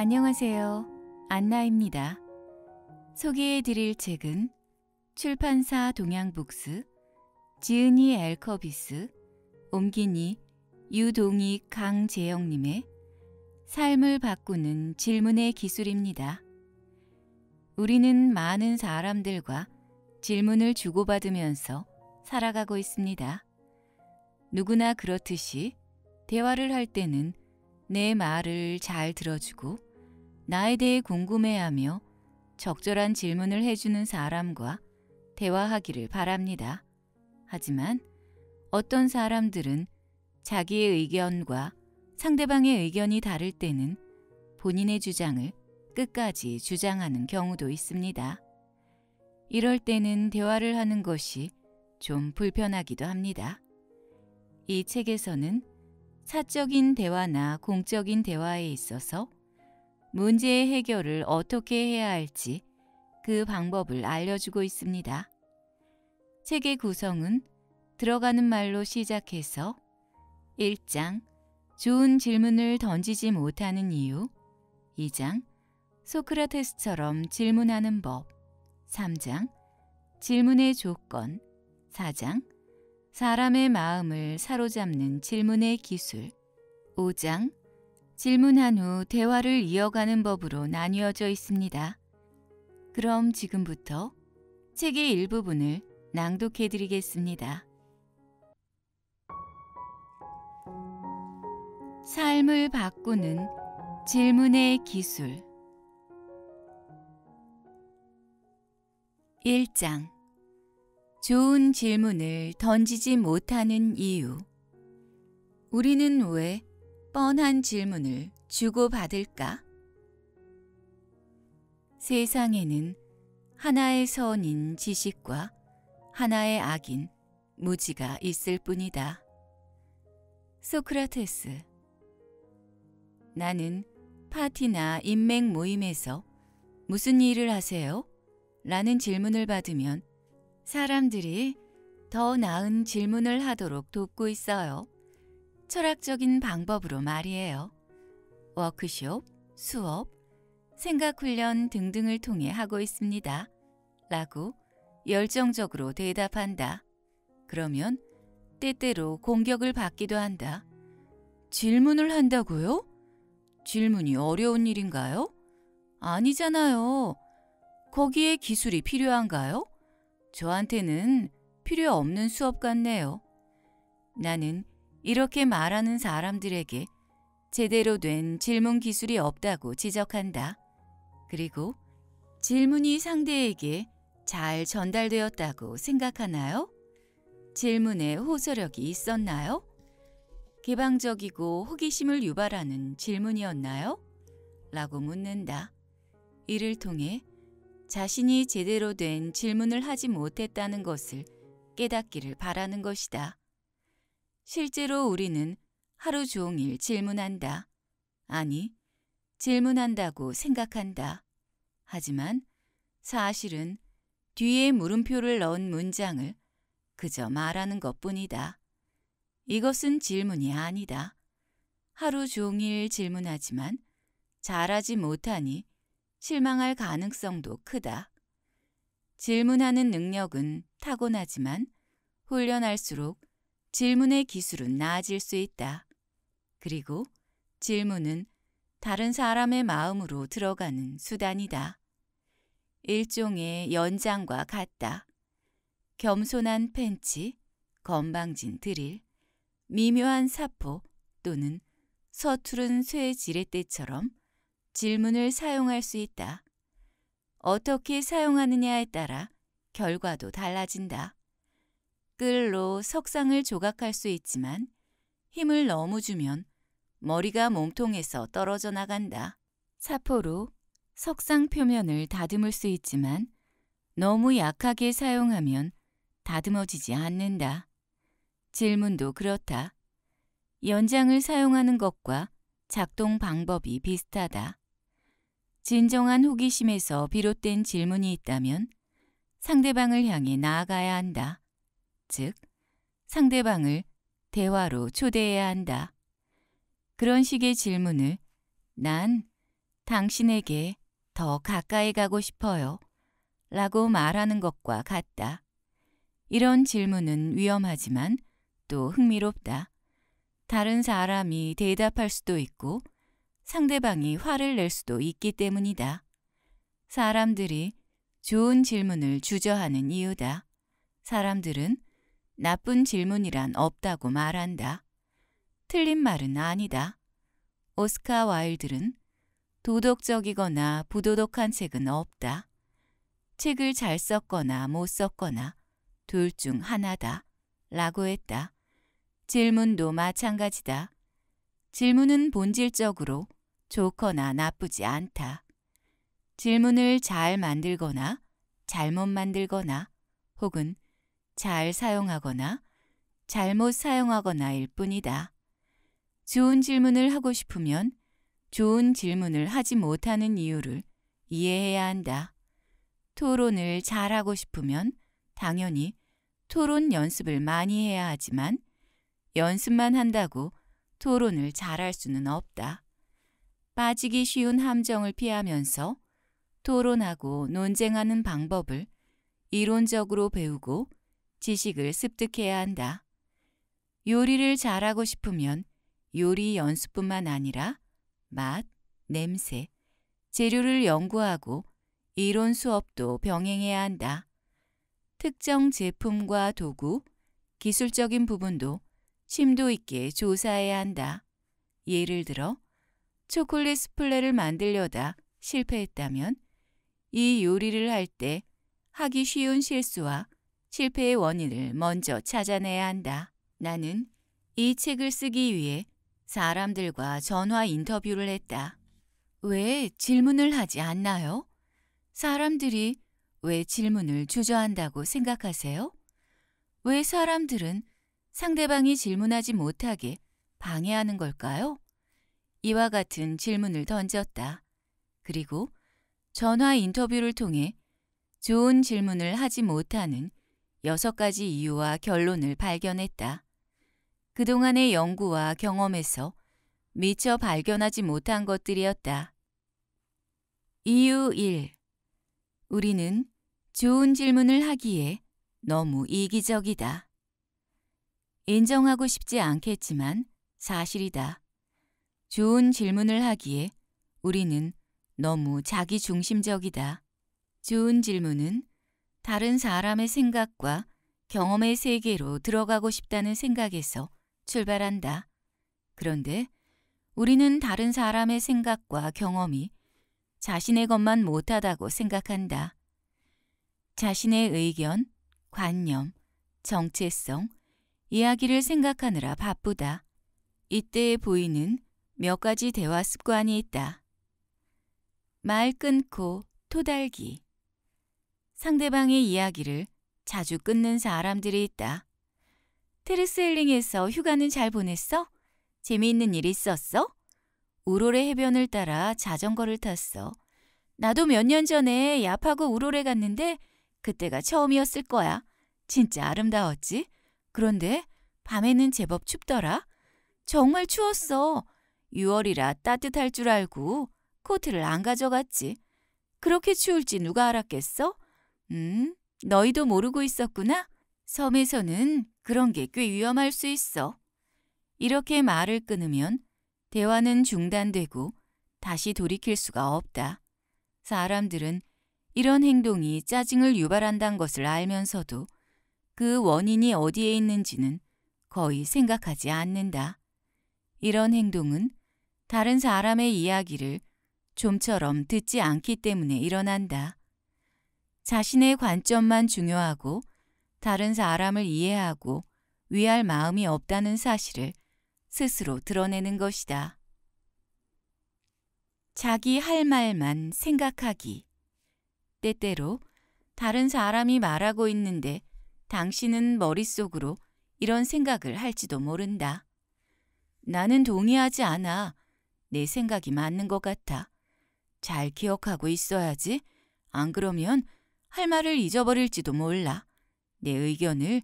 안녕하세요. 안나입니다. 소개해 드릴 책은 출판사 동양북스, 지은이 엘커비스, 옴기니, 유동희 강재영님의 삶을 바꾸는 질문의 기술입니다. 우리는 많은 사람들과 질문을 주고받으면서 살아가고 있습니다. 누구나 그렇듯이 대화를 할 때는 내 말을 잘 들어주고 나에 대해 궁금해하며 적절한 질문을 해주는 사람과 대화하기를 바랍니다. 하지만 어떤 사람들은 자기의 의견과 상대방의 의견이 다를 때는 본인의 주장을 끝까지 주장하는 경우도 있습니다. 이럴 때는 대화를 하는 것이 좀 불편하기도 합니다. 이 책에서는 사적인 대화나 공적인 대화에 있어서 문제의 해결을 어떻게 해야 할지 그 방법을 알려주고 있습니다. 책의 구성은 들어가는 말로 시작해서 1장 좋은 질문을 던지지 못하는 이유 2장 소크라테스처럼 질문하는 법 3장 질문의 조건 4장 사람의 마음을 사로잡는 질문의 기술 5장 질문한 후 대화를 이어가는 법으로 나뉘어져 있습니다. 그럼 지금부터 책의 일부분을 낭독해 드리겠습니다. 삶을 바꾸는 질문의 기술 1장 좋은 질문을 던지지 못하는 이유 우리는 왜 뻔한 질문을 주고받을까? 세상에는 하나의 선인 지식과 하나의 악인 무지가 있을 뿐이다. 소크라테스 나는 파티나 인맥 모임에서 무슨 일을 하세요? 라는 질문을 받으면 사람들이 더 나은 질문을 하도록 돕고 있어요. 철학적인 방법으로 말이에요. 워크숍, 수업, 생각훈련 등등을 통해 하고 있습니다. 라고 열정적으로 대답한다. 그러면 때때로 공격을 받기도 한다. 질문을 한다고요? 질문이 어려운 일인가요? 아니잖아요. 거기에 기술이 필요한가요? 저한테는 필요 없는 수업 같네요. 나는 이렇게 말하는 사람들에게 제대로 된 질문 기술이 없다고 지적한다. 그리고 질문이 상대에게 잘 전달되었다고 생각하나요? 질문에 호소력이 있었나요? 개방적이고 호기심을 유발하는 질문이었나요? 라고 묻는다. 이를 통해 자신이 제대로 된 질문을 하지 못했다는 것을 깨닫기를 바라는 것이다. 실제로 우리는 하루 종일 질문한다. 아니, 질문한다고 생각한다. 하지만 사실은 뒤에 물음표를 넣은 문장을 그저 말하는 것 뿐이다. 이것은 질문이 아니다. 하루 종일 질문하지만 잘하지 못하니 실망할 가능성도 크다. 질문하는 능력은 타고나지만 훈련할수록 질문의 기술은 나아질 수 있다. 그리고 질문은 다른 사람의 마음으로 들어가는 수단이다. 일종의 연장과 같다. 겸손한 팬치, 건방진 드릴, 미묘한 사포 또는 서투른 쇠 지렛대처럼 질문을 사용할 수 있다. 어떻게 사용하느냐에 따라 결과도 달라진다. 글로 석상을 조각할 수 있지만 힘을 너무 주면 머리가 몸통에서 떨어져 나간다. 사포로 석상 표면을 다듬을 수 있지만 너무 약하게 사용하면 다듬어지지 않는다. 질문도 그렇다. 연장을 사용하는 것과 작동 방법이 비슷하다. 진정한 호기심에서 비롯된 질문이 있다면 상대방을 향해 나아가야 한다. 즉 상대방을 대화로 초대해야 한다. 그런 식의 질문을 난 당신에게 더 가까이 가고 싶어요 라고 말하는 것과 같다. 이런 질문은 위험하지만 또 흥미롭다. 다른 사람이 대답할 수도 있고 상대방이 화를 낼 수도 있기 때문이다. 사람들이 좋은 질문을 주저하는 이유다. 사람들은 나쁜 질문이란 없다고 말한다. 틀린 말은 아니다. 오스카 와일들은 도덕적이거나 부도덕한 책은 없다. 책을 잘 썼거나 못 썼거나 둘 중 하나다. 라고 했다. 질문도 마찬가지다. 질문은 본질적으로 좋거나 나쁘지 않다. 질문을 잘 만들거나 잘못 만들거나 혹은 잘 사용하거나 잘못 사용하거나일 뿐이다. 좋은 질문을 하고 싶으면 좋은 질문을 하지 못하는 이유를 이해해야 한다. 토론을 잘하고 싶으면 당연히 토론 연습을 많이 해야 하지만 연습만 한다고 토론을 잘할 수는 없다. 빠지기 쉬운 함정을 피하면서 토론하고 논쟁하는 방법을 이론적으로 배우고 지식을 습득해야 한다. 요리를 잘하고 싶으면 요리 연습뿐만 아니라 맛, 냄새, 재료를 연구하고 이론 수업도 병행해야 한다. 특정 제품과 도구, 기술적인 부분도 심도 있게 조사해야 한다. 예를 들어 초콜릿 스플레를 만들려다 실패했다면 이 요리를 할 때 하기 쉬운 실수와 실패의 원인을 먼저 찾아내야 한다. 나는 이 책을 쓰기 위해 사람들과 전화 인터뷰를 했다. 왜 질문을 하지 않나요? 사람들이 왜 질문을 주저한다고 생각하세요? 왜 사람들은 상대방이 질문하지 못하게 방해하는 걸까요? 이와 같은 질문을 던졌다. 그리고 전화 인터뷰를 통해 좋은 질문을 하지 못하는 여섯 가지 이유와 결론을 발견했다. 그동안의 연구와 경험에서 미처 발견하지 못한 것들이었다. 이유 1. 우리는 좋은 질문을 하기에 너무 이기적이다. 인정하고 싶지 않겠지만 사실이다. 좋은 질문을 하기에 우리는 너무 자기중심적이다. 좋은 질문은 다른 사람의 생각과 경험의 세계로 들어가고 싶다는 생각에서 출발한다. 그런데 우리는 다른 사람의 생각과 경험이 자신의 것만 못하다고 생각한다. 자신의 의견, 관념, 정체성, 이야기를 생각하느라 바쁘다. 이때 에 보이는 몇 가지 대화 습관이 있다. 말 끊고 토달기 상대방의 이야기를 자주 끊는 사람들이 있다. 테르스힐링에서 휴가는 잘 보냈어? 재미있는 일 있었어? 우로레 해변을 따라 자전거를 탔어. 나도 몇 년 전에 야파고 우로레 갔는데 그때가 처음이었을 거야. 진짜 아름다웠지? 그런데 밤에는 제법 춥더라. 정말 추웠어. 6월이라 따뜻할 줄 알고 코트를 안 가져갔지. 그렇게 추울지 누가 알았겠어? 음, 너희도 모르고 있었구나? 섬에서는 그런 게 꽤 위험할 수 있어. 이렇게 말을 끊으면 대화는 중단되고 다시 돌이킬 수가 없다. 사람들은 이런 행동이 짜증을 유발한다는 것을 알면서도 그 원인이 어디에 있는지는 거의 생각하지 않는다. 이런 행동은 다른 사람의 이야기를 좀처럼 듣지 않기 때문에 일어난다. 자신의 관점만 중요하고 다른 사람을 이해하고 위할 마음이 없다는 사실을 스스로 드러내는 것이다. 자기 할 말만 생각하기. 때때로 다른 사람이 말하고 있는데 당신은 머릿속으로 이런 생각을 할지도 모른다. 나는 동의하지 않아. 내 생각이 맞는 것 같아. 잘 기억하고 있어야지. 안 그러면 할 말을 잊어버릴지도 몰라. 내 의견을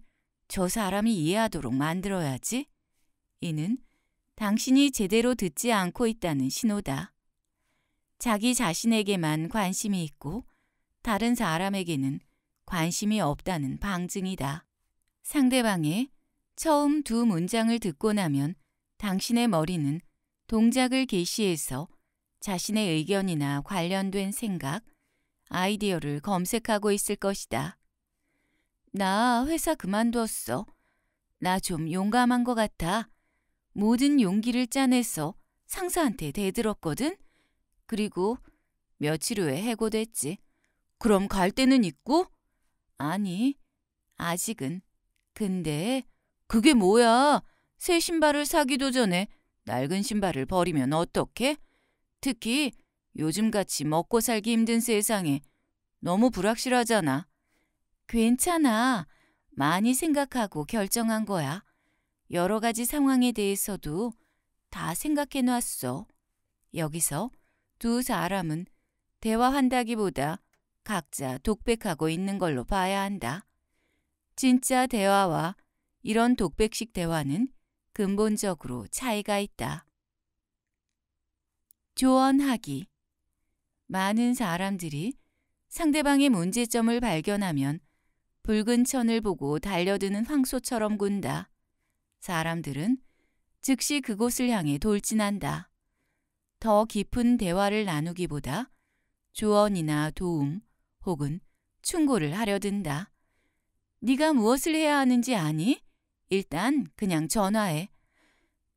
저 사람이 이해하도록 만들어야지. 이는 당신이 제대로 듣지 않고 있다는 신호다. 자기 자신에게만 관심이 있고 다른 사람에게는 관심이 없다는 방증이다. 상대방의 처음 두 문장을 듣고 나면 당신의 머리는 동작을 개시해서 자신의 의견이나 관련된 생각, 아이디어를 검색하고 있을 것이다. 나 회사 그만두었어. 나 좀 용감한 것 같아. 모든 용기를 짜내서 상사한테 대들었거든. 그리고 며칠 후에 해고됐지. 그럼 갈때는 있고? 아니, 아직은. 근데 그게 뭐야? 새 신발을 사기도 전에 낡은 신발을 버리면 어떡해? 특히 요즘같이 먹고 살기 힘든 세상에 너무 불확실하잖아. 괜찮아. 많이 생각하고 결정한 거야. 여러 가지 상황에 대해서도 다 생각해 놨어. 여기서 두 사람은 대화한다기보다 각자 독백하고 있는 걸로 봐야 한다. 진짜 대화와 이런 독백식 대화는 근본적으로 차이가 있다. 조언하기 많은 사람들이 상대방의 문제점을 발견하면 붉은 천을 보고 달려드는 황소처럼 군다. 사람들은 즉시 그곳을 향해 돌진한다. 더 깊은 대화를 나누기보다 조언이나 도움 혹은 충고를 하려 든다. 네가 무엇을 해야 하는지 아니? 일단 그냥 전화해.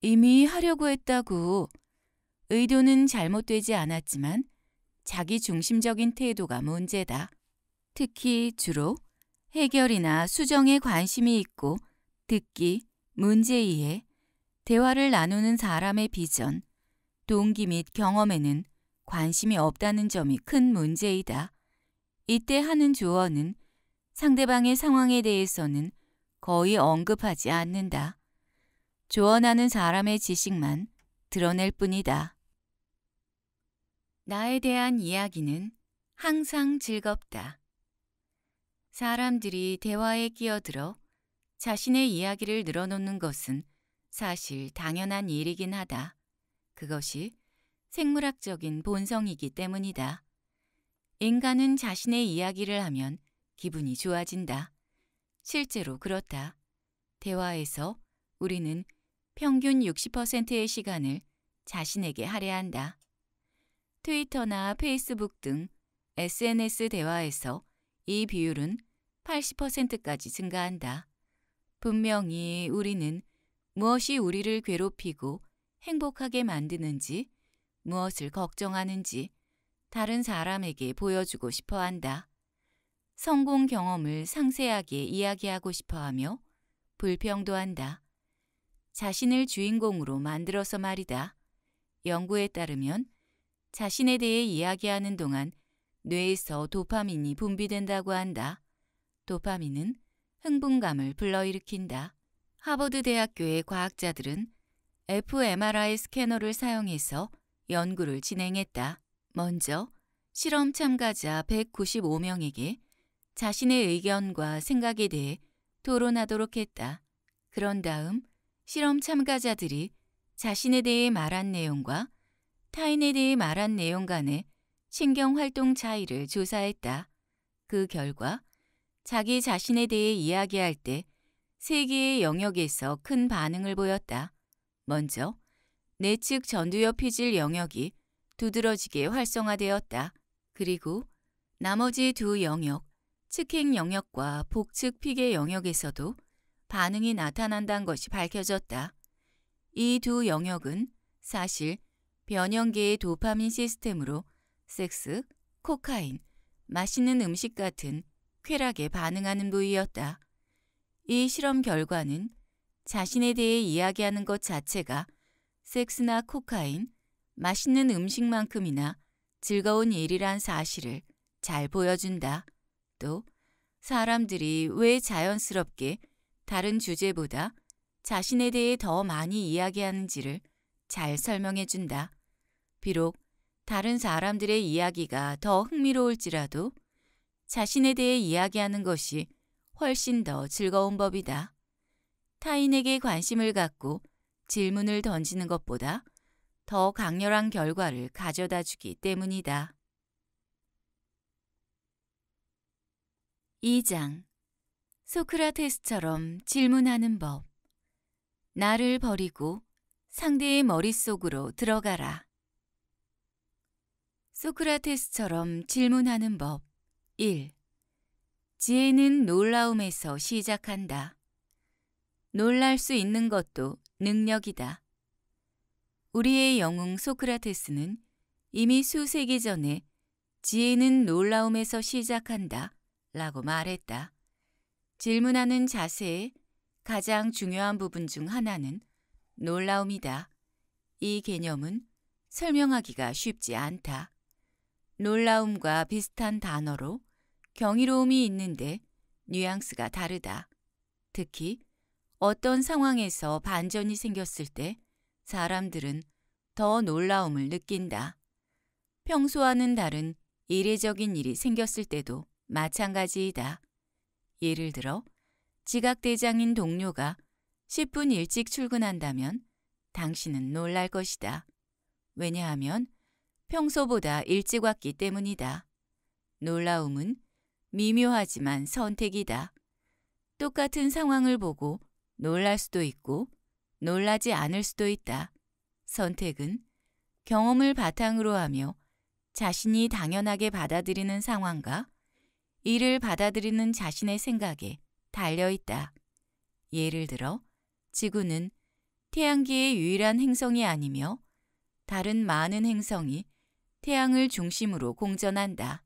이미 하려고 했다고. 의도는 잘못되지 않았지만 자기중심적인 태도가 문제다. 특히 주로 해결이나 수정에 관심이 있고 듣기, 문제 이해, 대화를 나누는 사람의 비전, 동기 및 경험에는 관심이 없다는 점이 큰 문제이다. 이때 하는 조언은 상대방의 상황에 대해서는 거의 언급하지 않는다. 조언하는 사람의 지식만 드러낼 뿐이다. 나에 대한 이야기는 항상 즐겁다. 사람들이 대화에 끼어들어 자신의 이야기를 늘어놓는 것은 사실 당연한 일이긴 하다. 그것이 생물학적인 본성이기 때문이다. 인간은 자신의 이야기를 하면 기분이 좋아진다. 실제로 그렇다. 대화에서 우리는 평균 60%의 시간을 자신에게 할애한다. 트위터나 페이스북 등 SNS 대화에서 이 비율은 80%까지 증가한다. 분명히 우리는 무엇이 우리를 괴롭히고 행복하게 만드는지, 무엇을 걱정하는지 다른 사람에게 보여주고 싶어 한다. 성공 경험을 상세하게 이야기하고 싶어 하며 불평도 한다. 자신을 주인공으로 만들어서 말이다. 연구에 따르면 자신에 대해 이야기하는 동안 뇌에서 도파민이 분비된다고 한다. 도파민은 흥분감을 불러일으킨다. 하버드 대학교의 과학자들은 fMRI 스캐너를 사용해서 연구를 진행했다. 먼저 실험 참가자 195명에게 자신의 의견과 생각에 대해 토론하도록 했다. 그런 다음 실험 참가자들이 자신에 대해 말한 내용과 타인에 대해 말한 내용 간의 신경활동 차이를 조사했다. 그 결과 자기 자신에 대해 이야기할 때 세 개의 영역에서 큰 반응을 보였다. 먼저 내측 전두엽 피질 영역이 두드러지게 활성화되었다. 그리고 나머지 두 영역, 측행 영역과 복측 피계 영역에서도 반응이 나타난다는 것이 밝혀졌다. 이 두 영역은 사실 변형계의 도파민 시스템으로 섹스, 코카인, 맛있는 음식 같은 쾌락에 반응하는 부위였다. 이 실험 결과는 자신에 대해 이야기하는 것 자체가 섹스나 코카인, 맛있는 음식만큼이나 즐거운 일이란 사실을 잘 보여준다. 또 사람들이 왜 자연스럽게 다른 주제보다 자신에 대해 더 많이 이야기하는지를 잘 설명해준다. 비록 다른 사람들의 이야기가 더 흥미로울지라도 자신에 대해 이야기하는 것이 훨씬 더 즐거운 법이다. 타인에게 관심을 갖고 질문을 던지는 것보다 더 강렬한 결과를 가져다 주기 때문이다. 2장 소크라테스처럼 질문하는 법 나를 버리고 상대의 머릿속으로 들어가라. 소크라테스처럼 질문하는 법 1. 지혜는 놀라움에서 시작한다. 놀랄 수 있는 것도 능력이다. 우리의 영웅 소크라테스는 이미 수세기 전에 지혜는 놀라움에서 시작한다 라고 말했다. 질문하는 자세의 가장 중요한 부분 중 하나는 놀라움이다. 이 개념은 설명하기가 쉽지 않다. 놀라움과 비슷한 단어로 경이로움이 있는데 뉘앙스가 다르다. 특히 어떤 상황에서 반전이 생겼을 때 사람들은 더 놀라움을 느낀다. 평소와는 다른 이례적인 일이 생겼을 때도 마찬가지이다. 예를 들어 지각대장인 동료가 10분 일찍 출근한다면 당신은 놀랄 것이다. 왜냐하면 평소보다 일찍 왔기 때문이다. 놀라움은 미묘하지만 선택이다. 똑같은 상황을 보고 놀랄 수도 있고 놀라지 않을 수도 있다. 선택은 경험을 바탕으로 하며 자신이 당연하게 받아들이는 상황과 이를 받아들이는 자신의 생각에 달려 있다. 예를 들어 지구는 태양계의 유일한 행성이 아니며 다른 많은 행성이 태양을 중심으로 공전한다.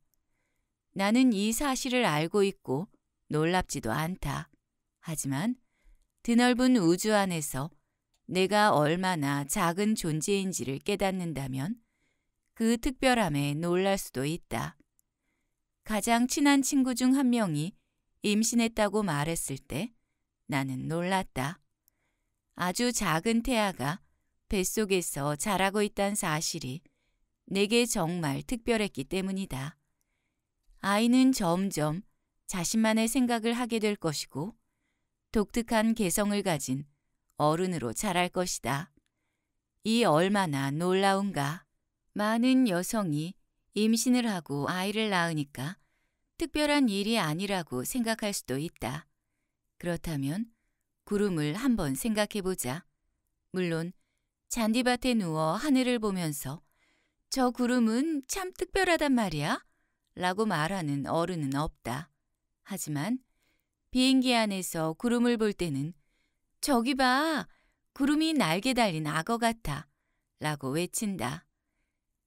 나는 이 사실을 알고 있고 놀랍지도 않다. 하지만 드넓은 우주 안에서 내가 얼마나 작은 존재인지를 깨닫는다면 그 특별함에 놀랄 수도 있다. 가장 친한 친구 중 한 명이 임신했다고 말했을 때 나는 놀랐다. 아주 작은 태아가 뱃속에서 자라고 있단 사실이 내게 정말 특별했기 때문이다. 아이는 점점 자신만의 생각을 하게 될 것이고 독특한 개성을 가진 어른으로 자랄 것이다. 이 얼마나 놀라운가. 많은 여성이 임신을 하고 아이를 낳으니까 특별한 일이 아니라고 생각할 수도 있다. 그렇다면 구름을 한번 생각해보자. 물론 잔디밭에 누워 하늘을 보면서 저 구름은 참 특별하단 말이야. 라고 말하는 어른은 없다. 하지만 비행기 안에서 구름을 볼 때는 저기 봐. 구름이 날개 달린 악어 같아. 라고 외친다.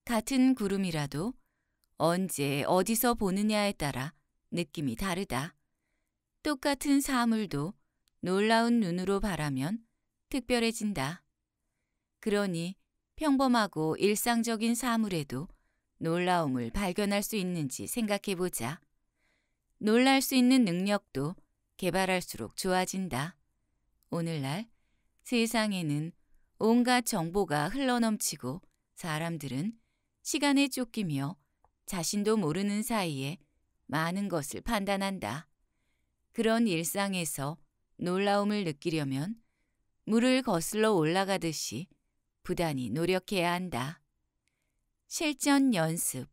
같은 구름이라도 언제 어디서 보느냐에 따라 느낌이 다르다. 똑같은 사물도 놀라운 눈으로 바라면 특별해진다. 그러니 평범하고 일상적인 사물에도 놀라움을 발견할 수 있는지 생각해 보자. 놀랄 수 있는 능력도 개발할수록 좋아진다. 오늘날 세상에는 온갖 정보가 흘러넘치고 사람들은 시간에 쫓기며 자신도 모르는 사이에 많은 것을 판단한다. 그런 일상에서 놀라움을 느끼려면 물을 거슬러 올라가듯이 부단히 노력해야 한다. 실전 연습,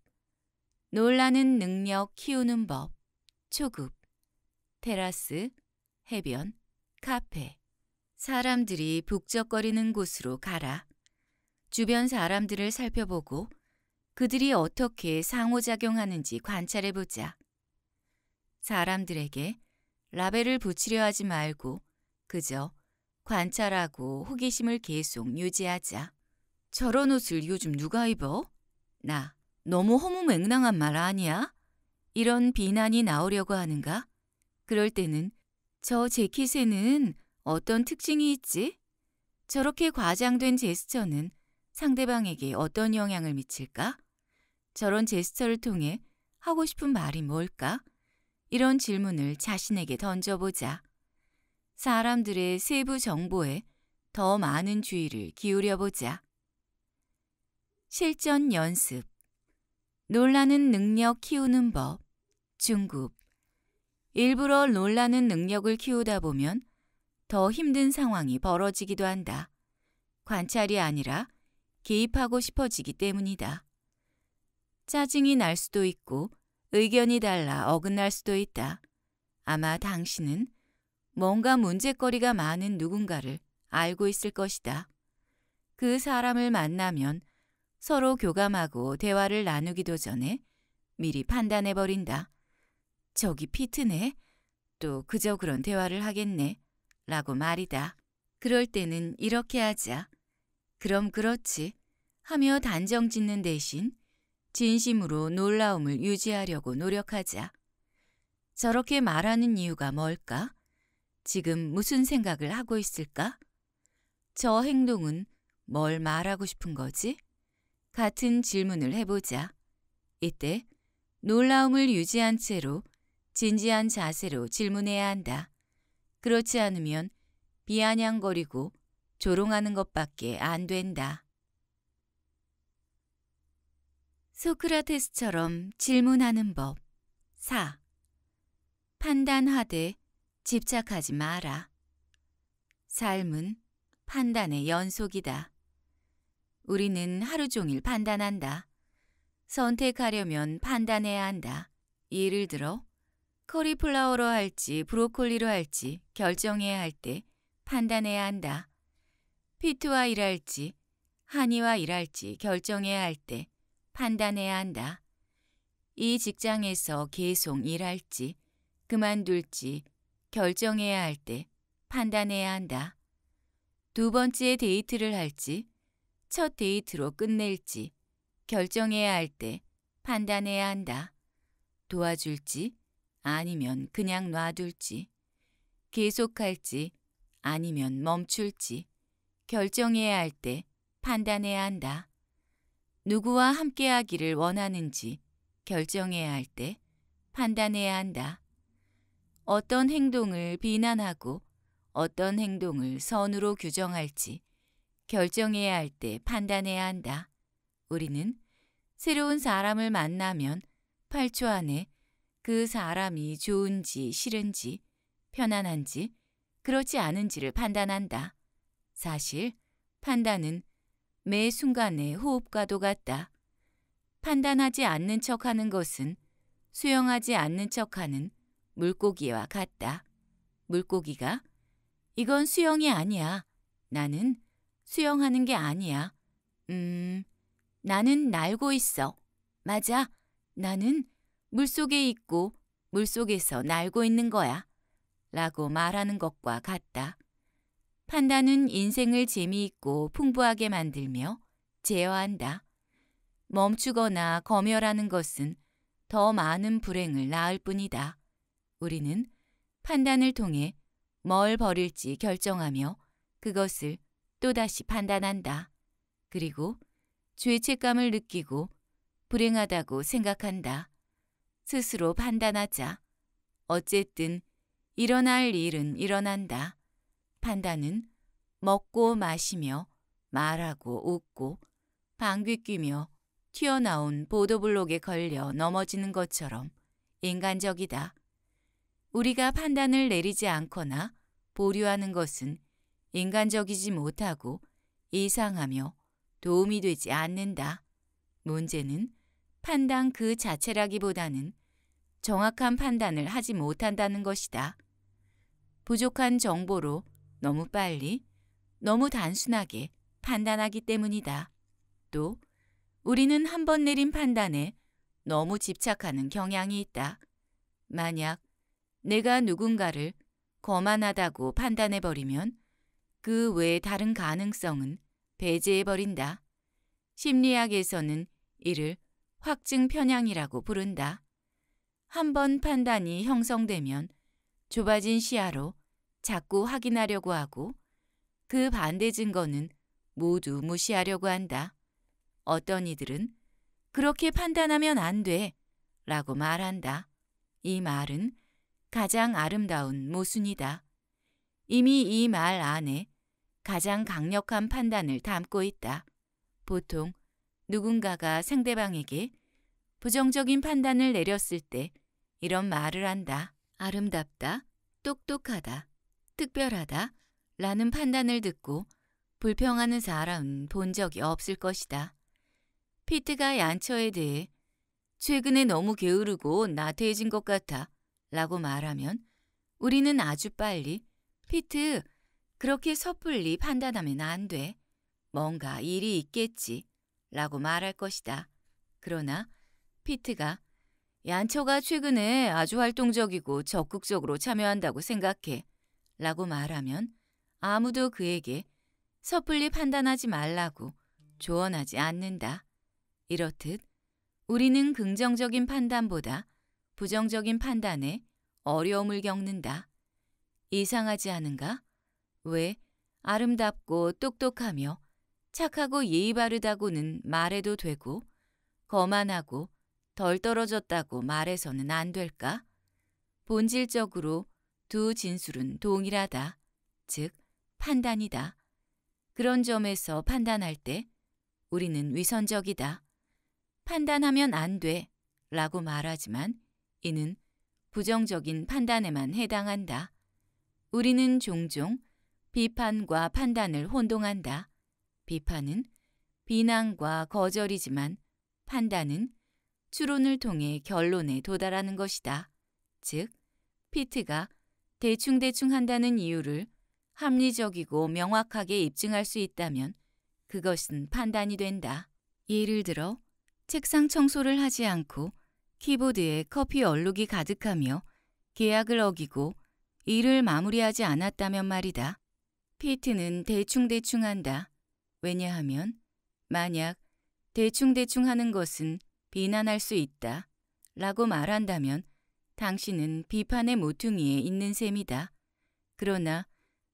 놀라는 능력 키우는 법, 초급, 테라스, 해변, 카페, 사람들이 북적거리는 곳으로 가라. 주변 사람들을 살펴보고 그들이 어떻게 상호작용하는지 관찰해보자. 사람들에게 라벨을 붙이려 하지 말고 그저 관찰하고 호기심을 계속 유지하자. 저런 옷을 요즘 누가 입어? 나, 너무 허무맹랑한 말 아니야? 이런 비난이 나오려고 하는가? 그럴 때는 저 재킷에는 어떤 특징이 있지? 저렇게 과장된 제스처는 상대방에게 어떤 영향을 미칠까? 저런 제스처를 통해 하고 싶은 말이 뭘까? 이런 질문을 자신에게 던져보자. 사람들의 세부 정보에 더 많은 주의를 기울여보자. 실전 연습 놀라는 능력 키우는 법 중급 일부러 놀라는 능력을 키우다 보면 더 힘든 상황이 벌어지기도 한다. 관찰이 아니라 개입하고 싶어지기 때문이다. 짜증이 날 수도 있고 의견이 달라 어긋날 수도 있다. 아마 당신은 뭔가 문제거리가 많은 누군가를 알고 있을 것이다. 그 사람을 만나면 서로 교감하고 대화를 나누기도 전에 미리 판단해버린다. 저기 피트네. 또 그저 그런 대화를 하겠네. 라고 말이다. 그럴 때는 이렇게 하자. 그럼 그렇지. 하며 단정 짓는 대신 진심으로 놀라움을 유지하려고 노력하자. 저렇게 말하는 이유가 뭘까? 지금 무슨 생각을 하고 있을까? 저 행동은 뭘 말하고 싶은 거지? 같은 질문을 해보자. 이때 놀라움을 유지한 채로 진지한 자세로 질문해야 한다. 그렇지 않으면 비아냥거리고 조롱하는 것밖에 안 된다. 소크라테스처럼 질문하는 법 4. 판단하되 집착하지 마라. 삶은 판단의 연속이다. 우리는 하루 종일 판단한다. 선택하려면 판단해야 한다. 예를 들어 커리플라워로 할지 브로콜리로 할지 결정해야 할 때 판단해야 한다. 피트와 일할지 한의와 일할지 결정해야 할 때 판단해야 한다. 이 직장에서 계속 일할지 그만둘지 결정해야 할 때 판단해야 한다. 두 번째 데이트를 할지 첫 데이트로 끝낼지 결정해야 할 때 판단해야 한다. 도와줄지 아니면 그냥 놔둘지 계속할지 아니면 멈출지 결정해야 할 때 판단해야 한다. 누구와 함께하기를 원하는지 결정해야 할 때 판단해야 한다. 어떤 행동을 비난하고 어떤 행동을 선으로 규정할지 결정해야 할 때 판단해야 한다. 우리는 새로운 사람을 만나면 8초 안에 그 사람이 좋은지 싫은지 편안한지 그렇지 않은지를 판단한다. 사실 판단은 매 순간의 호흡과도 같다. 판단하지 않는 척하는 것은 수용하지 않는 척하는 물고기와 같다. 물고기가 이건 수영이 아니야. 나는 수영하는 게 아니야. 음, 나는 날고 있어. 맞아. 나는 물속에 있고 물속에서 날고 있는 거야. 라고 말하는 것과 같다. 판단은 인생을 재미있고 풍부하게 만들며 제어한다. 멈추거나 검열하는 것은 더 많은 불행을 낳을 뿐이다. 우리는 판단을 통해 뭘 버릴지 결정하며 그것을 또다시 판단한다. 그리고 죄책감을 느끼고 불행하다고 생각한다. 스스로 판단하자. 어쨌든 일어날 일은 일어난다. 판단은 먹고 마시며 말하고 웃고 방귀 뀌며 튀어나온 보도블록에 걸려 넘어지는 것처럼 인간적이다. 우리가 판단을 내리지 않거나 보류하는 것은 인간적이지 못하고 이상하며 도움이 되지 않는다. 문제는 판단 그 자체라기보다는 정확한 판단을 하지 못한다는 것이다. 부족한 정보로 너무 빨리, 너무 단순하게 판단하기 때문이다. 또 우리는 한번 내린 판단에 너무 집착하는 경향이 있다. 만약 내가 누군가를 거만하다고 판단해버리면 그 외 다른 가능성은 배제해버린다. 심리학에서는 이를 확증 편향이라고 부른다. 한 번 판단이 형성되면 좁아진 시야로 자꾸 확인하려고 하고 그 반대 증거는 모두 무시하려고 한다. 어떤 이들은 그렇게 판단하면 안 돼. 라고 말한다. 이 말은 가장 아름다운 모순이다. 이미 이 말 안에 가장 강력한 판단을 담고 있다. 보통 누군가가 상대방에게 부정적인 판단을 내렸을 때 이런 말을 한다. 아름답다, 똑똑하다, 특별하다 라는 판단을 듣고 불평하는 사람은 본 적이 없을 것이다. 피트가 얀처에 대해 최근에 너무 게으르고 나태해진 것 같아 라고 말하면 우리는 아주 빨리 피트 그렇게 섣불리 판단하면 안 돼. 뭔가 일이 있겠지 라고 말할 것이다. 그러나 피트가 얀처가 최근에 아주 활동적이고 적극적으로 참여한다고 생각해 라고 말하면 아무도 그에게 섣불리 판단하지 말라고 조언하지 않는다. 이렇듯 우리는 긍정적인 판단보다 부정적인 판단에 어려움을 겪는다. 이상하지 않은가? 왜 아름답고 똑똑하며 착하고 예의 바르다고는 말해도 되고 거만하고 덜 떨어졌다고 말해서는 안 될까? 본질적으로 두 진술은 동일하다. 즉, 판단이다. 그런 점에서 판단할 때 우리는 위선적이다. 판단하면 안 돼. 라고 말하지만 이는 부정적인 판단에만 해당한다. 우리는 종종 비판과 판단을 혼동한다. 비판은 비난과 거절이지만 판단은 추론을 통해 결론에 도달하는 것이다. 즉, 피트가 대충대충 한다는 이유를 합리적이고 명확하게 입증할 수 있다면 그것은 판단이 된다. 예를 들어 책상 청소를 하지 않고 키보드에 커피 얼룩이 가득하며 계약을 어기고 일을 마무리하지 않았다면 말이다. 피트는 대충대충 한다. 왜냐하면 만약 대충대충 하는 것은 비난할 수 있다. 라고 말한다면 당신은 비판의 모퉁이에 있는 셈이다. 그러나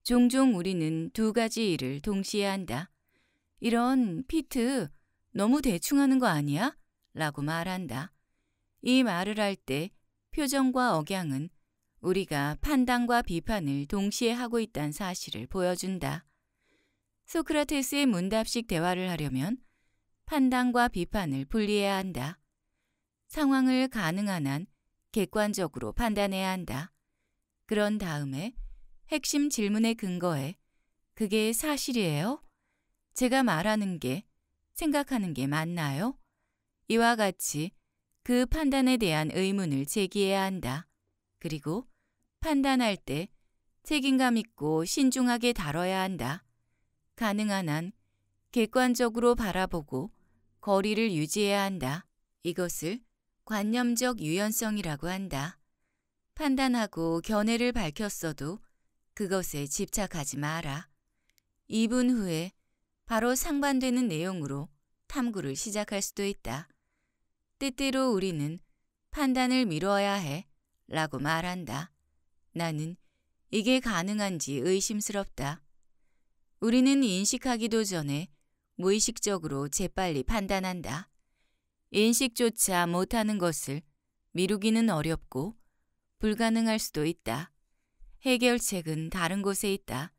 종종 우리는 두 가지 일을 동시에 한다. 이런 피트 너무 대충 하는 거 아니야? 라고 말한다. 이 말을 할 때 표정과 억양은 우리가 판단과 비판을 동시에 하고 있다는 사실을 보여준다. 소크라테스의 문답식 대화를 하려면 판단과 비판을 분리해야 한다. 상황을 가능한 한 객관적으로 판단해야 한다. 그런 다음에 핵심 질문에 근거해 그게 사실이에요? 제가 말하는 게, 생각하는 게 맞나요? 이와 같이 그 판단에 대한 의문을 제기해야 한다. 그리고 판단할 때 책임감 있고 신중하게 다뤄야 한다. 가능한 한 객관적으로 바라보고 거리를 유지해야 한다. 이것을 관념적 유연성이라고 한다. 판단하고 견해를 밝혔어도 그것에 집착하지 마라. 2분 후에 바로 상반되는 내용으로 탐구를 시작할 수도 있다. 때때로 우리는 판단을 미루어야 해 라고 말한다. 나는 이게 가능한지 의심스럽다. 우리는 인식하기도 전에 무의식적으로 재빨리 판단한다. 인식조차 못하는 것을 미루기는 어렵고 불가능할 수도 있다. 해결책은 다른 곳에 있다.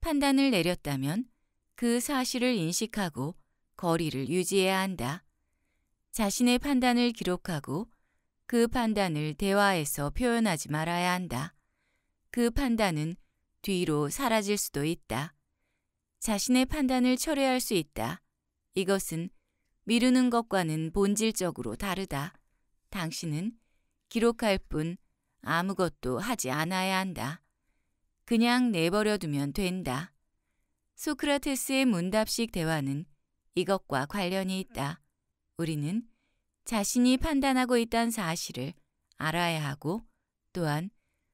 판단을 내렸다면 그 사실을 인식하고 거리를 유지해야 한다. 자신의 판단을 기록하고 그 판단을 대화에서 표현하지 말아야 한다. 그 판단은 뒤로 사라질 수도 있다. 자신의 판단을 철회할 수 있다. 이것은 미루는 것과는 본질적으로 다르다. 당신은 기록할 뿐 아무것도 하지 않아야 한다. 그냥 내버려두면 된다. 소크라테스의 문답식 대화는 이것과 관련이 있다. 우리는 자신이 판단하고 있던 사실을 알아야 하고 또한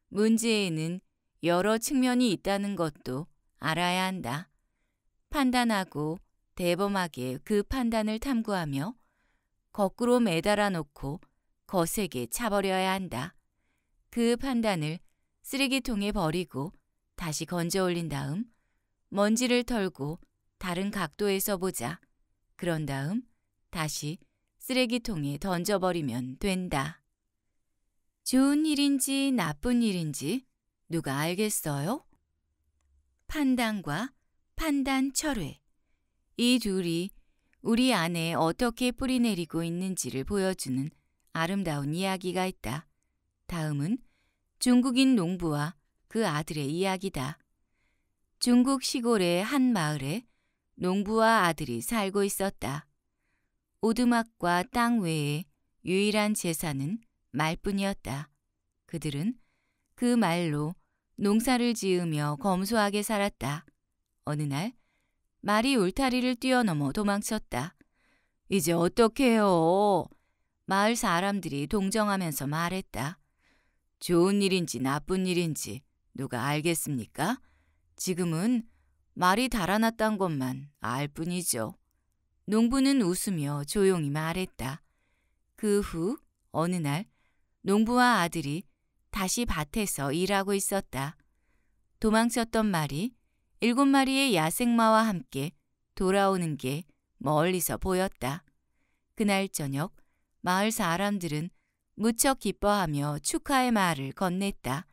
문제에는 여러 측면이 있다는 것도 알아야 한다. 판단하고 대범하게 그 판단을 탐구하며 거꾸로 매달아 놓고 거세게 차버려야 한다. 그 판단을 쓰레기통에 버리고 다시 건져 올린 다음 먼지를 털고 다른 각도에서 보자. 그런 다음 다시 쓰레기통에 던져버리면 된다. 좋은 일인지 나쁜 일인지 누가 알겠어요? 판단과 판단 철회. 이 둘이 우리 안에 어떻게 뿌리내리고 있는지를 보여주는 아름다운 이야기가 있다. 다음은 중국인 농부와 그 아들의 이야기다. 중국 시골의 한 마을에 농부와 아들이 살고 있었다. 오두막과 땅 외에 유일한 재산은 말뿐이었다. 그들은 그 말로 농사를 지으며 검소하게 살았다. 어느 날 말이 울타리를 뛰어넘어 도망쳤다. 이제 어떡해요? 마을 사람들이 동정하면서 말했다. 좋은 일인지 나쁜 일인지 누가 알겠습니까? 지금은 말이 달아났단 것만 알 뿐이죠. 농부는 웃으며 조용히 말했다. 그 후 어느 날 농부와 아들이 다시 밭에서 일하고 있었다. 도망쳤던 말이 일곱 마리의 야생마와 함께 돌아오는 게 멀리서 보였다. 그날 저녁 마을 사람들은 무척 기뻐하며 축하의 말을 건넸다.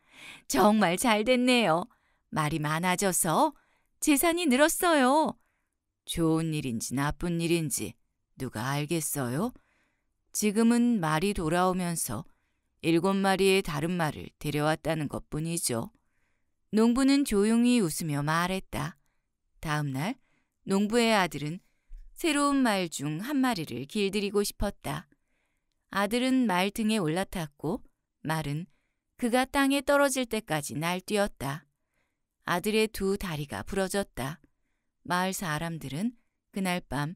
정말 잘 됐네요. 말이 많아져서 재산이 늘었어요. 좋은 일인지 나쁜 일인지 누가 알겠어요? 지금은 말이 돌아오면서 일곱 마리의 다른 말을 데려왔다는 것 뿐이죠. 농부는 조용히 웃으며 말했다. 다음 날 농부의 아들은 새로운 말 중 한 마리를 길들이고 싶었다. 아들은 말 등에 올라탔고 말은 그가 땅에 떨어질 때까지 날뛰었다. 아들의 두 다리가 부러졌다. 마을 사람들은 그날 밤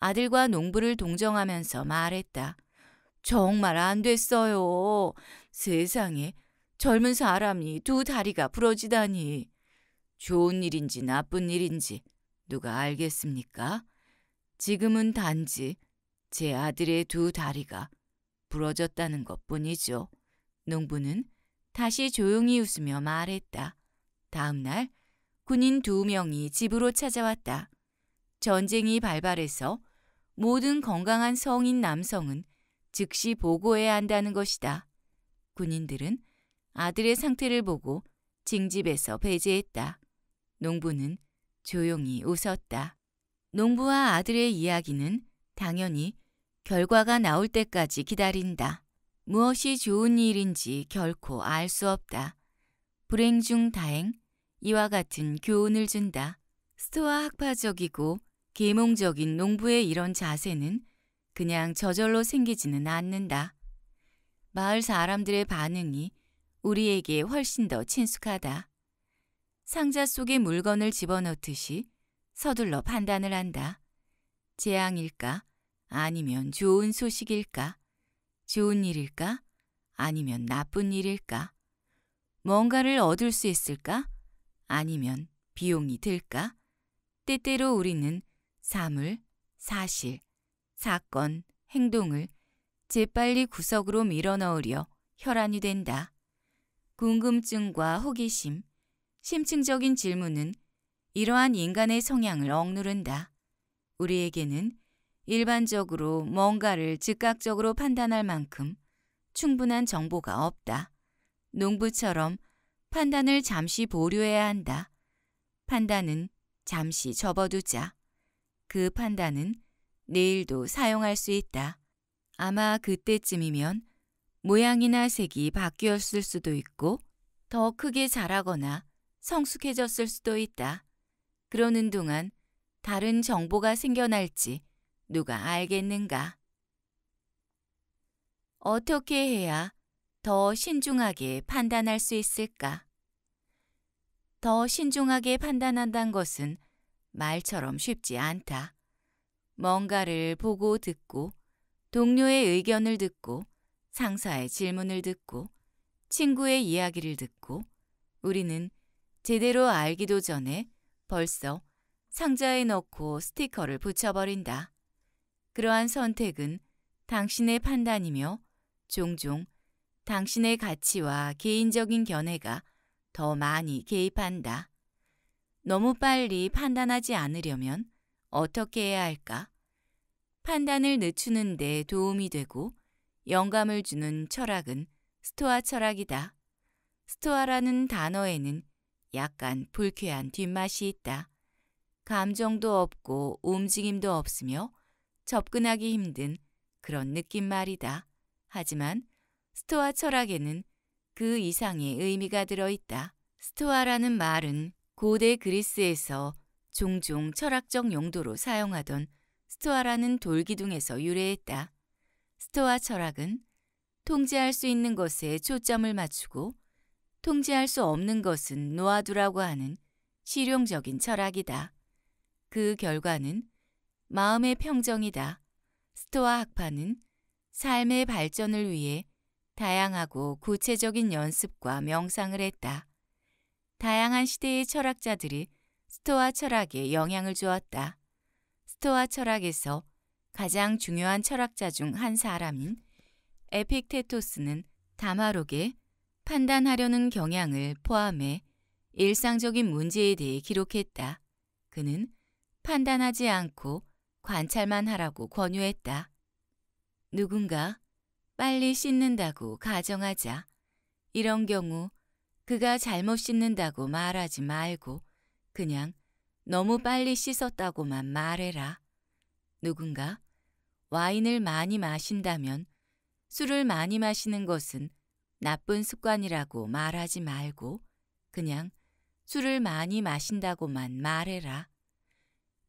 아들과 농부를 동정하면서 말했다. 정말 안 됐어요. 세상에 젊은 사람이 두 다리가 부러지다니. 좋은 일인지 나쁜 일인지 누가 알겠습니까? 지금은 단지 제 아들의 두 다리가 부러졌다는 것 뿐이죠. 농부는 다시 조용히 웃으며 말했다. 다음 날 군인 두 명이 집으로 찾아왔다. 전쟁이 발발해서 모든 건강한 성인 남성은 즉시 보고해야 한다는 것이다. 군인들은 아들의 상태를 보고 징집에서 배제했다. 농부는 조용히 웃었다. 농부와 아들의 이야기는 당연히 결과가 나올 때까지 기다린다. 무엇이 좋은 일인지 결코 알 수 없다. 불행 중 다행, 이와 같은 교훈을 준다. 스토아 학파적이고 계몽적인 농부의 이런 자세는 그냥 저절로 생기지는 않는다. 마을 사람들의 반응이 우리에게 훨씬 더 친숙하다. 상자 속에 물건을 집어넣듯이 서둘러 판단을 한다. 재앙일까? 아니면 좋은 소식일까? 좋은 일일까? 아니면 나쁜 일일까? 뭔가를 얻을 수 있을까? 아니면 비용이 들까? 때때로 우리는 사물, 사실, 사건, 행동을 재빨리 구석으로 밀어넣으려 혈안이 된다. 궁금증과 호기심, 심층적인 질문은 이러한 인간의 성향을 억누른다. 우리에게는 일반적으로 뭔가를 즉각적으로 판단할 만큼 충분한 정보가 없다. 농부처럼 판단을 잠시 보류해야 한다. 판단은 잠시 접어두자. 그 판단은 내일도 사용할 수 있다. 아마 그때쯤이면 모양이나 색이 바뀌었을 수도 있고 더 크게 자라거나 성숙해졌을 수도 있다. 그러는 동안 다른 정보가 생겨날지 누가 알겠는가. 어떻게 해야 더 신중하게 판단할 수 있을까? 더 신중하게 판단한다는 것은 말처럼 쉽지 않다. 뭔가를 보고 듣고 동료의 의견을 듣고 상사의 질문을 듣고 친구의 이야기를 듣고 우리는 제대로 알기도 전에 벌써 상자에 넣고 스티커를 붙여버린다. 그러한 선택은 당신의 판단이며 종종 당신의 가치와 개인적인 견해가 더 많이 개입한다. 너무 빨리 판단하지 않으려면 어떻게 해야 할까? 판단을 늦추는 데 도움이 되고 영감을 주는 철학은 스토아 철학이다. 스토아라는 단어에는 약간 불쾌한 뒷맛이 있다. 감정도 없고 움직임도 없으며 접근하기 힘든 그런 느낌 말이다. 하지만 스토아 철학에는 그 이상의 의미가 들어 있다. 스토아라는 말은 고대 그리스에서 종종 철학적 용도로 사용하던 스토아라는 돌기둥에서 유래했다. 스토아 철학은 통제할 수 있는 것에 초점을 맞추고 통제할 수 없는 것은 놓아두라고 하는 실용적인 철학이다. 그 결과는 마음의 평정이다. 스토아 학파는 삶의 발전을 위해 다양하고 구체적인 연습과 명상을 했다. 다양한 시대의 철학자들이 스토아 철학에 영향을 주었다. 스토아 철학에서 가장 중요한 철학자 중 한 사람인 에픽테토스는 다마록에 판단하려는 경향을 포함해 일상적인 문제에 대해 기록했다. 그는 판단하지 않고 관찰만 하라고 권유했다. 누군가 빨리 씻는다고 가정하자. 이런 경우 그가 잘못 씻는다고 말하지 말고 그냥 너무 빨리 씻었다고만 말해라. 누군가 와인을 많이 마신다면 술을 많이 마시는 것은 나쁜 습관이라고 말하지 말고 그냥 술을 많이 마신다고만 말해라.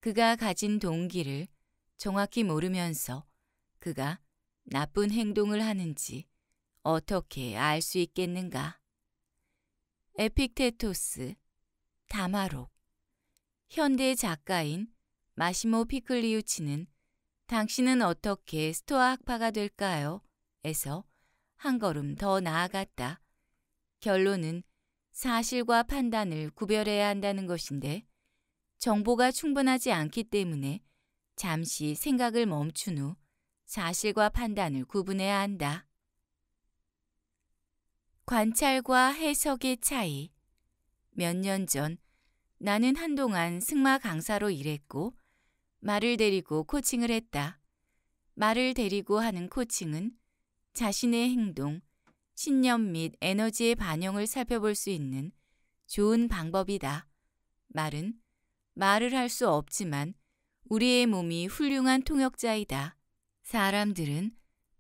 그가 가진 동기를 정확히 모르면서 그가 나쁜 행동을 하는지 어떻게 알 수 있겠는가? 에픽테토스, 다마록, 현대 작가인 마시모 피클리우치는 당신은 어떻게 스토아 학파가 될까요? 에서 한 걸음 더 나아갔다. 결론은 사실과 판단을 구별해야 한다는 것인데 정보가 충분하지 않기 때문에 잠시 생각을 멈춘 후 사실과 판단을 구분해야 한다. 관찰과 해석의 차이. 몇 년 전 나는 한동안 승마 강사로 일했고 말을 데리고 코칭을 했다. 말을 데리고 하는 코칭은 자신의 행동, 신념 및 에너지의 반영을 살펴볼 수 있는 좋은 방법이다. 말은 말을 할 수 없지만 우리의 몸이 훌륭한 통역자이다. 사람들은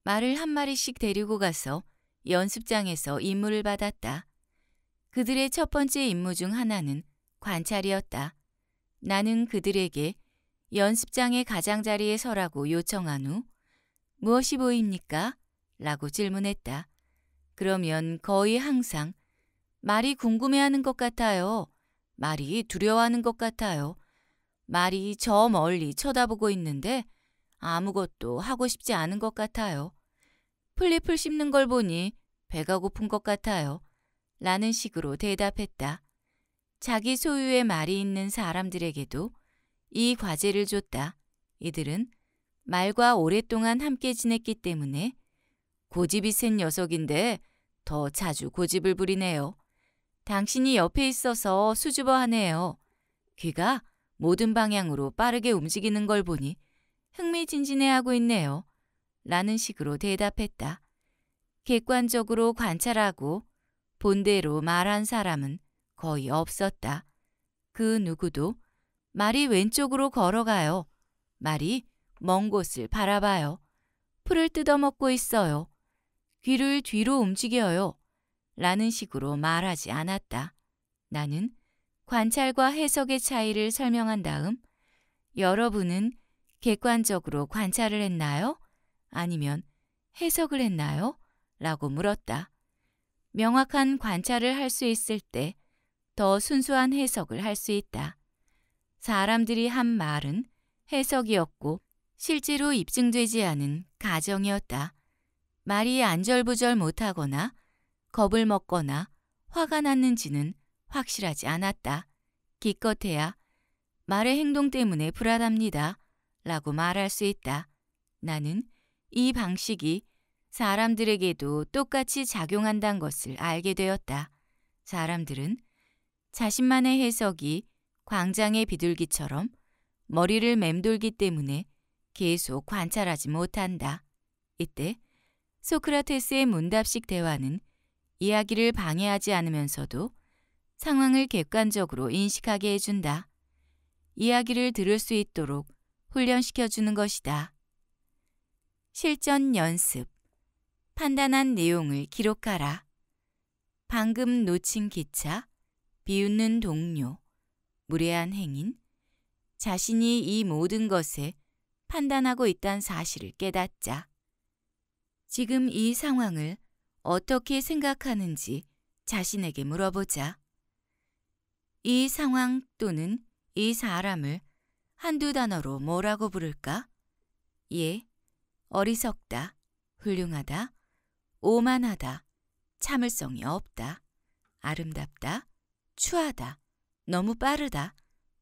말을 한 마리씩 데리고 가서 연습장에서 임무를 받았다. 그들의 첫 번째 임무 중 하나는 관찰이었다. 나는 그들에게 연습장의 가장자리에 서라고 요청한 후 무엇이 보입니까? 라고 질문했다. 그러면 거의 항상 말이 궁금해하는 것 같아요. 말이 두려워하는 것 같아요. 말이 저 멀리 쳐다보고 있는데 아무것도 하고 싶지 않은 것 같아요. 플립을 씹는 걸 보니 배가 고픈 것 같아요. 라는 식으로 대답했다. 자기 소유의 말이 있는 사람들에게도 이 과제를 줬다. 이들은 말과 오랫동안 함께 지냈기 때문에 고집이 센 녀석인데 더 자주 고집을 부리네요. 당신이 옆에 있어서 수줍어하네요. 귀가 모든 방향으로 빠르게 움직이는 걸 보니 흥미진진해하고 있네요. 라는 식으로 대답했다. 객관적으로 관찰하고 본대로 말한 사람은 거의 없었다. 그 누구도 말이 왼쪽으로 걸어가요. 말이 먼 곳을 바라봐요. 풀을 뜯어먹고 있어요. 귀를 뒤로 움직여요. 라는 식으로 말하지 않았다. 나는 관찰과 해석의 차이를 설명한 다음 여러분은 객관적으로 관찰을 했나요? 아니면 해석을 했나요? 라고 물었다. 명확한 관찰을 할 수 있을 때 더 순수한 해석을 할 수 있다. 사람들이 한 말은 해석이었고 실제로 입증되지 않은 가정이었다. 말이 안절부절 못하거나 겁을 먹거나 화가 났는지는 확실하지 않았다. 기껏해야 말의 행동 때문에 불안합니다. 라고 말할 수 있다. 나는 이 방식이 사람들에게도 똑같이 작용한다는 것을 알게 되었다. 사람들은 자신만의 해석이 광장의 비둘기처럼 머리를 맴돌기 때문에 계속 관찰하지 못한다. 이때 소크라테스의 문답식 대화는 이야기를 방해하지 않으면서도 상황을 객관적으로 인식하게 해준다. 이야기를 들을 수 있도록 훈련시켜 주는 것이다. 실전 연습. 판단한 내용을 기록하라. 방금 놓친 기차, 비웃는 동료, 무례한 행인, 자신이 이 모든 것에 판단하고 있다는 사실을 깨닫자. 지금 이 상황을 어떻게 생각하는지 자신에게 물어보자. 이 상황 또는 이 사람을 한두 단어로 뭐라고 부를까? 예, 어리석다, 훌륭하다, 오만하다, 참을성이 없다, 아름답다, 추하다, 너무 빠르다,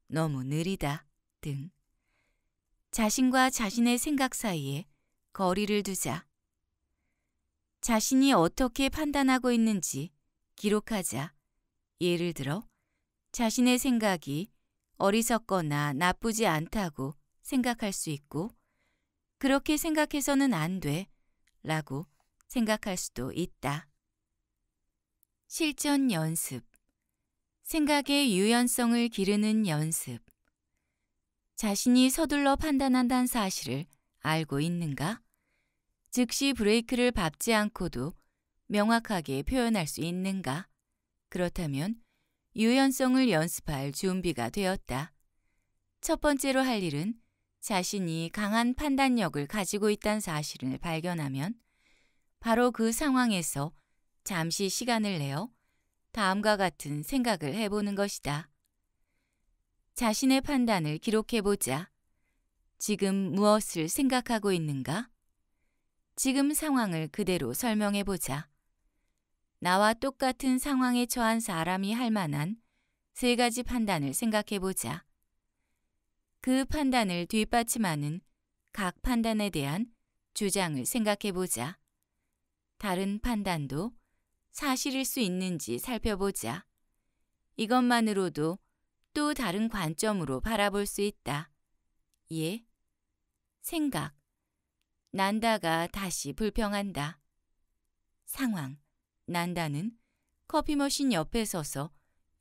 너무 느리다 등 자신과 자신의 생각 사이에 거리를 두자. 자신이 어떻게 판단하고 있는지 기록하자. 예를 들어 자신의 생각이 어리석거나 나쁘지 않다고 생각할 수 있고 그렇게 생각해서는 안 돼. 라고 생각할 수도 있다. 실전 연습. 생각의 유연성을 기르는 연습. 자신이 서둘러 판단한다는 사실을 알고 있는가? 즉시 브레이크를 밟지 않고도 명확하게 표현할 수 있는가? 그렇다면 유연성을 연습할 준비가 되었다. 첫 번째로 할 일은 자신이 강한 판단력을 가지고 있다는 사실을 발견하면 바로 그 상황에서 잠시 시간을 내어 다음과 같은 생각을 해보는 것이다. 자신의 판단을 기록해보자. 지금 무엇을 생각하고 있는가? 지금 상황을 그대로 설명해보자. 나와 똑같은 상황에 처한 사람이 할 만한 세 가지 판단을 생각해 보자. 그 판단을 뒷받침하는 각 판단에 대한 주장을 생각해 보자. 다른 판단도 사실일 수 있는지 살펴보자. 이것만으로도 또 다른 관점으로 바라볼 수 있다. 예. 생각. 난다가 다시 불평한다. 상황. 난다는 커피머신 옆에 서서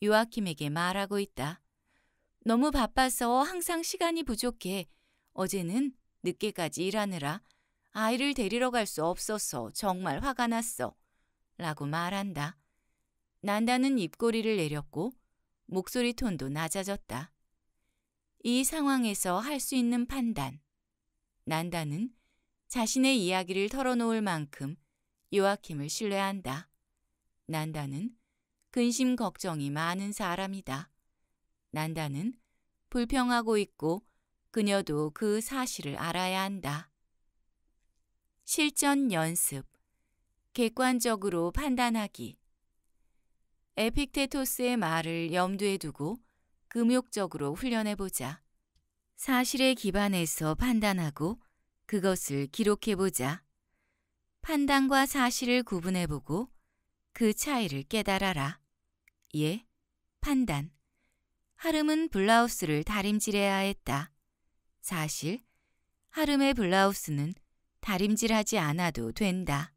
요아킴에게 말하고 있다. 너무 바빠서 항상 시간이 부족해. 어제는 늦게까지 일하느라 아이를 데리러 갈 수 없어서 정말 화가 났어. 라고 말한다. 난다는 입꼬리를 내렸고 목소리 톤도 낮아졌다. 이 상황에서 할 수 있는 판단. 난다는 자신의 이야기를 털어놓을 만큼 요아킴을 신뢰한다. 난다는 근심 걱정이 많은 사람이다. 난다는 불평하고 있고 그녀도 그 사실을 알아야 한다. 실전 연습 객관적으로 판단하기 에픽테토스의 말을 염두에 두고 금욕적으로 훈련해보자. 사실에 기반해서 판단하고 그것을 기록해보자. 판단과 사실을 구분해보고 그 차이를 깨달아라. 예, 판단. 하름은 블라우스를 다림질해야 했다. 사실, 하름의 블라우스는 다림질하지 않아도 된다.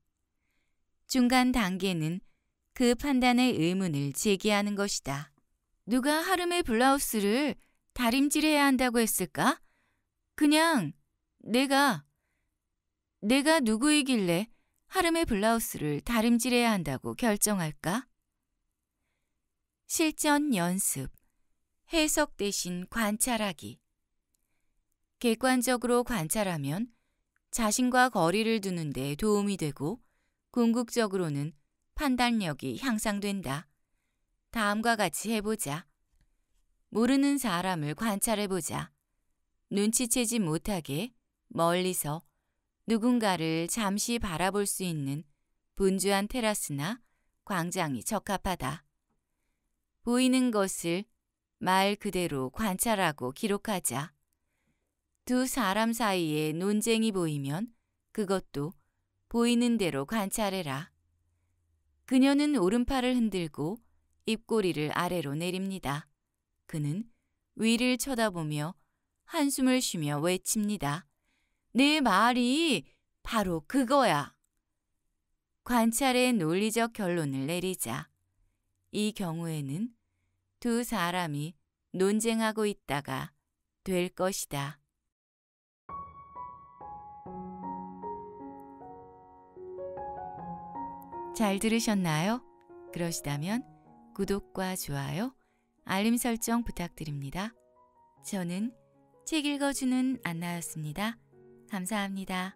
중간 단계는 그 판단의 의문을 제기하는 것이다. 누가 하름의 블라우스를 다림질해야 한다고 했을까? 그냥 내가, 내가 누구이길래 하름의 블라우스를 다림질해야 한다고 결정할까? 실전 연습, 해석 대신 관찰하기. 객관적으로 관찰하면 자신과 거리를 두는데 도움이 되고 궁극적으로는 판단력이 향상된다. 다음과 같이 해보자. 모르는 사람을 관찰해보자. 눈치채지 못하게 멀리서 누군가를 잠시 바라볼 수 있는 분주한 테라스나 광장이 적합하다. 보이는 것을 말 그대로 관찰하고 기록하자. 두 사람 사이에 논쟁이 보이면 그것도 보이는 대로 관찰해라. 그녀는 오른팔을 흔들고 입꼬리를 아래로 내립니다. 그는 위를 쳐다보며 한숨을 쉬며 외칩니다. 내 말이 바로 그거야. 관찰의 논리적 결론을 내리자. 이 경우에는 두 사람이 논쟁하고 있다가 될 것이다. 잘 들으셨나요? 그러시다면 구독과 좋아요, 알림 설정 부탁드립니다. 저는 책 읽어주는 안나였습니다. 감사합니다.